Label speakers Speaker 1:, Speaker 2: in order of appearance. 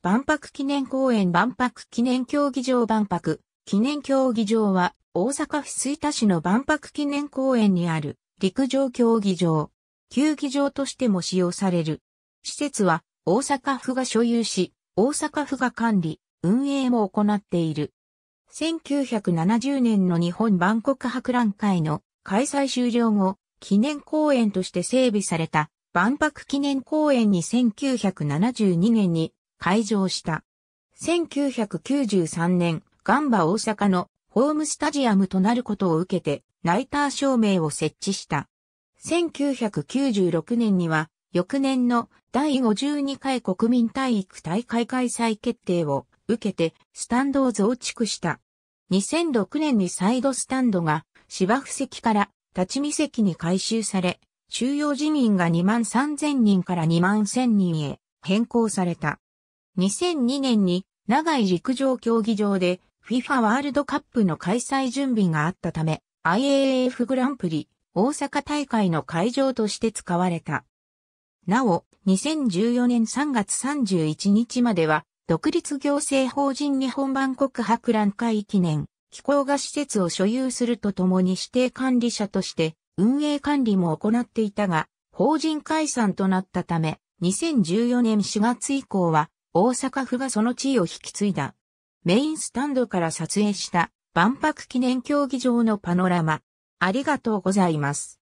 Speaker 1: 万博記念公園万博記念競技場万博記念競技場は大阪府吹田市の万博記念公園にある陸上競技場、球技場としても使用される。施設は大阪府が所有し、大阪府が管理、運営も行っている。1970年の日本万国博覧会の開催終了後、記念公園として整備された万博記念公園に1972年に開場した。1993年、ガンバ大阪のホームスタジアムとなることを受けて、ナイター照明を設置した。1996年には、翌年の第52回国民体育大会開催決定を受けて、スタンドを増築した。2006年にサイドスタンドが芝生席から立ち見席に改修され、収容人員が2万3000人から2万1000人へ変更された。2002年に長井陸上競技場で FIFA ワールドカップの開催準備があったため IAAF グランプリ大阪大会の会場として使われた。なお、2014年3月31日までは独立行政法人日本版国博覧会記念機構が施設を所有するとともに指定管理者として運営管理も行っていたが、法人解散となったため、2014年4月以降は大阪府がその地位を引き継いだ。メインスタンドから撮影した万博記念競技場のパノラマ。ありがとうございます。